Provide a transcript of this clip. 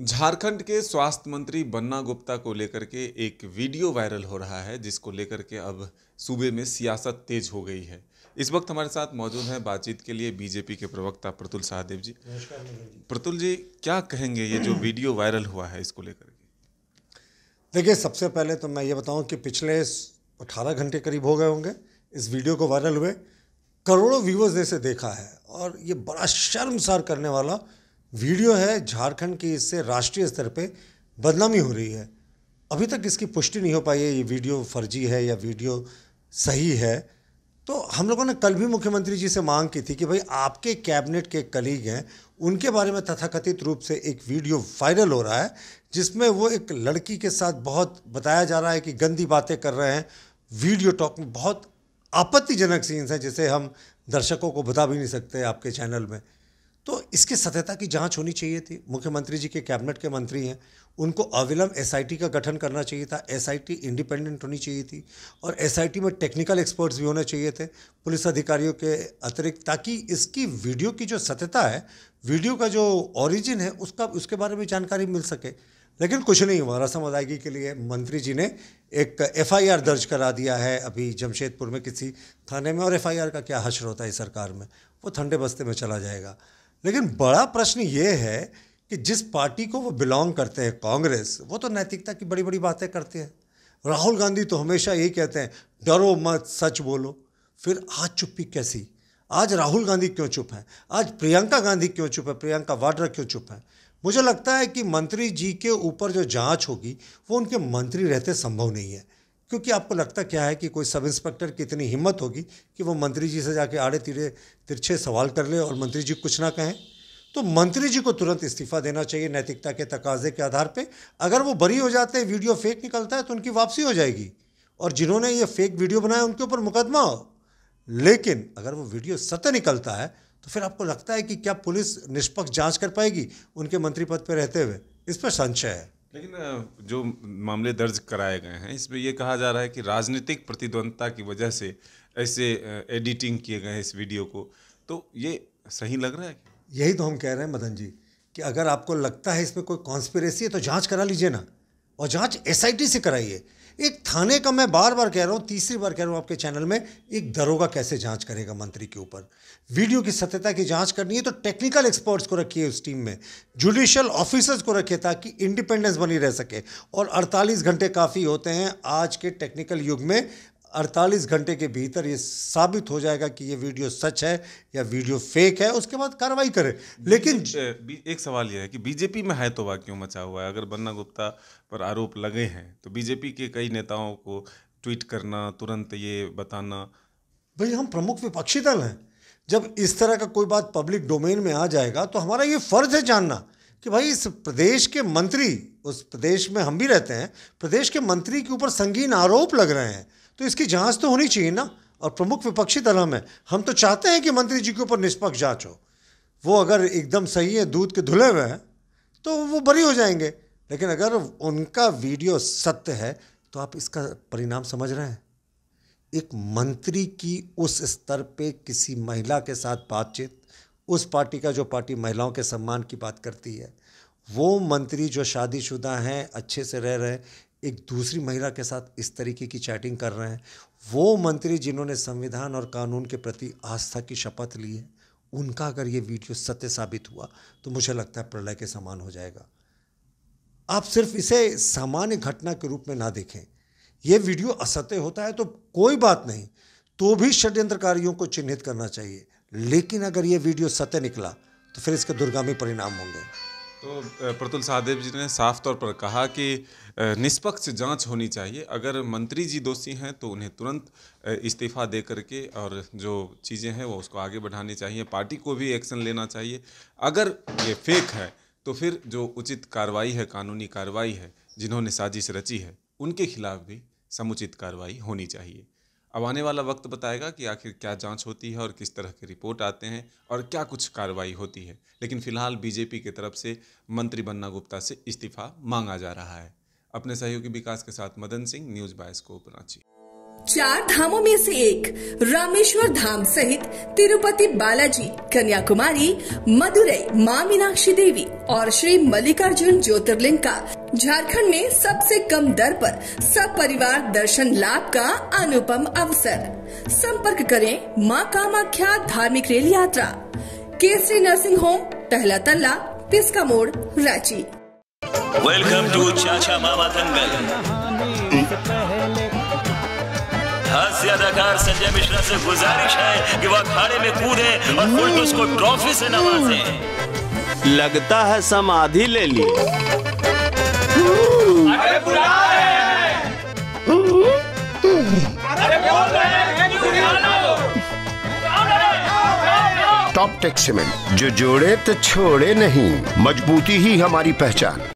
झारखंड के स्वास्थ्य मंत्री बन्ना गुप्ता को लेकर के एक वीडियो वायरल हो रहा है जिसको लेकर के अब सूबे में सियासत तेज हो गई है इस वक्त हमारे साथ मौजूद हैं बातचीत के लिए बीजेपी के प्रवक्ता प्रतुल सहदेव जी प्रतुल जी क्या कहेंगे ये जो वीडियो वायरल हुआ है इसको लेकर के देखिए सबसे पहले तो मैं ये बताऊँ कि पिछले अठारह घंटे करीब हो गए होंगे इस वीडियो को वायरल हुए करोड़ों व्यूवर्स ने इसे देखा है और ये बड़ा शर्मसार करने वाला वीडियो है झारखंड की इससे राष्ट्रीय स्तर पे बदनामी हो रही है अभी तक इसकी पुष्टि नहीं हो पाई है ये वीडियो फर्जी है या वीडियो सही है तो हम लोगों ने कल भी मुख्यमंत्री जी से मांग की थी कि भाई आपके कैबिनेट के कलीग हैं उनके बारे में तथाकथित रूप से एक वीडियो वायरल हो रहा है जिसमें वो एक लड़की के साथ बहुत बताया जा रहा है कि गंदी बातें कर रहे हैं वीडियो टॉक में बहुत आपत्तिजनक सीन्स हैं जिसे हम दर्शकों को बता भी नहीं सकते आपके चैनल में तो इसकी सत्यता की जांच होनी चाहिए थी मुख्यमंत्री जी के कैबिनेट के मंत्री हैं उनको अविलंब एस का गठन करना चाहिए था एस इंडिपेंडेंट होनी चाहिए थी और एस में टेक्निकल एक्सपर्ट्स भी होने चाहिए थे पुलिस अधिकारियों के अतिरिक्त ताकि इसकी वीडियो की जो सत्यता है वीडियो का जो ओरिजिन है उसका उसके बारे में जानकारी मिल सके लेकिन कुछ नहीं हुआ रसम अदायगी के लिए मंत्री जी ने एक एफआईआर दर्ज करा दिया है अभी जमशेदपुर में किसी थाने में और एफआईआर का क्या हशर होता है सरकार में वो ठंडे बस्ते में चला जाएगा लेकिन बड़ा प्रश्न ये है कि जिस पार्टी को वो बिलोंग करते हैं कांग्रेस वो तो नैतिकता की बड़ी बड़ी बातें करते हैं राहुल गांधी तो हमेशा यही कहते हैं डरो मत सच बोलो फिर आज चुप्पी कैसी आज राहुल गांधी क्यों चुप हैं आज प्रियंका गांधी क्यों चुप है प्रियंका वाड्रा क्यों चुप है मुझे लगता है कि मंत्री जी के ऊपर जो जांच होगी वो उनके मंत्री रहते संभव नहीं है क्योंकि आपको लगता क्या है कि कोई सब इंस्पेक्टर की इतनी हिम्मत होगी कि वो मंत्री जी से जाके आड़े तिरे तिरछे सवाल कर ले और मंत्री जी कुछ ना कहें तो मंत्री जी को तुरंत इस्तीफा देना चाहिए नैतिकता के तकाजे के आधार पे अगर वो बरी हो जाते हैं वीडियो फेक निकलता है तो उनकी वापसी हो जाएगी और जिन्होंने ये फेक वीडियो बनाया उनके ऊपर मुकदमा हो लेकिन अगर वो वीडियो सत्य निकलता है तो फिर आपको लगता है कि क्या पुलिस निष्पक्ष जांच कर पाएगी उनके मंत्री पद पर रहते हुए इस पर संशय है लेकिन जो मामले दर्ज कराए गए हैं इसमें ये कहा जा रहा है कि राजनीतिक प्रतिद्वंदता की वजह से ऐसे एडिटिंग किए गए हैं इस वीडियो को तो ये सही लग रहा है यही तो हम कह रहे हैं मदन जी कि अगर आपको लगता है इसमें कोई कॉन्स्पिरेसी है तो जांच करा लीजिए ना और जांच एसआईटी से कराइए एक थाने का मैं बार बार कह रहा हूँ तीसरी बार कह रहा हूँ आपके चैनल में एक दरोगा कैसे जांच करेगा मंत्री के ऊपर वीडियो की सत्यता की जांच करनी है तो टेक्निकल एक्सपर्ट्स को रखिए उस टीम में जुडिशल ऑफिसर्स को रखिए ताकि इंडिपेंडेंस बनी रह सके और 48 घंटे काफ़ी होते हैं आज के टेक्निकल युग में 48 घंटे के भीतर ये साबित हो जाएगा कि ये वीडियो सच है या वीडियो फेक है उसके बाद कार्रवाई करें लेकिन एक सवाल यह है कि बीजेपी में है तो वाह क्यों मचा हुआ है अगर बन्ना गुप्ता पर आरोप लगे हैं तो बीजेपी के कई नेताओं को ट्वीट करना तुरंत ये बताना भाई हम प्रमुख विपक्षी दल हैं जब इस तरह का कोई बात पब्लिक डोमेन में आ जाएगा तो हमारा ये फर्ज है जानना कि भाई इस प्रदेश के मंत्री उस प्रदेश में हम भी रहते हैं प्रदेश के मंत्री के ऊपर संगीन आरोप लग रहे हैं तो इसकी जांच तो होनी चाहिए ना और प्रमुख विपक्षी दल हम हम तो चाहते हैं कि मंत्री जी के ऊपर निष्पक्ष जाँच हो वो अगर एकदम सही है दूध के धुले हुए हैं तो वो बरी हो जाएंगे लेकिन अगर उनका वीडियो सत्य है तो आप इसका परिणाम समझ रहे हैं एक मंत्री की उस स्तर पे किसी महिला के साथ बातचीत उस पार्टी का जो पार्टी महिलाओं के सम्मान की बात करती है वो मंत्री जो शादीशुदा हैं अच्छे से रह रहे हैं एक दूसरी महिला के साथ इस तरीके की चैटिंग कर रहे हैं वो मंत्री जिन्होंने संविधान और कानून के प्रति आस्था की शपथ ली है उनका अगर ये वीडियो सत्य साबित हुआ तो मुझे लगता है प्रलय के समान हो जाएगा आप सिर्फ इसे सामान्य घटना के रूप में ना देखें ये वीडियो असत्य होता है तो कोई बात नहीं तो भी षड्यंत्रकारियों को चिन्हित करना चाहिए लेकिन अगर ये वीडियो सत्य निकला तो फिर इसके दुर्गामी परिणाम होंगे तो प्रतुल साहदेव जी ने साफ तौर पर कहा कि निष्पक्ष जांच होनी चाहिए अगर मंत्री जी दोषी हैं तो उन्हें तुरंत इस्तीफा दे करके और जो चीज़ें हैं वो उसको आगे बढ़ानी चाहिए पार्टी को भी एक्शन लेना चाहिए अगर ये फेक है तो फिर जो उचित कार्रवाई है कानूनी कार्रवाई है जिन्होंने साजिश रची है उनके खिलाफ भी समुचित कार्रवाई होनी चाहिए अब आने वाला वक्त बताएगा कि आखिर क्या जांच होती है और किस तरह के रिपोर्ट आते हैं और क्या कुछ कार्रवाई होती है लेकिन फिलहाल बीजेपी की तरफ से मंत्री बन्ना गुप्ता से इस्तीफा मांगा जा रहा है अपने सहयोगी विकास के साथ मदन सिंह न्यूज बायस को रांची चार धामों में से एक रामेश्वर धाम सहित तिरुपति बालाजी कन्याकुमारी मदुरई माँ मीनाक्षी देवी और श्री मल्लिकार्जुन ज्योतिर्लिंग का झारखंड में सबसे कम दर पर परिवार दर्शन लाभ का अनुपम अवसर संपर्क करें माँ कामाख्या धार्मिक रेल यात्रा केसरी नर्सिंग होम पहला तल्ला पिस्का मोड़ रांची वेलकम टू चाचा मामा दंगल हास्य अदाकार संजय मिश्रा से गुजारिश है कि वह अखाड़े में कूदे और फुलटूस तो ट्रॉफी से नवाजे लगता है समाधि ले ली टॉप टेक सीमेंट जो जोड़े तो छोड़े नहीं मजबूती ही हमारी पहचान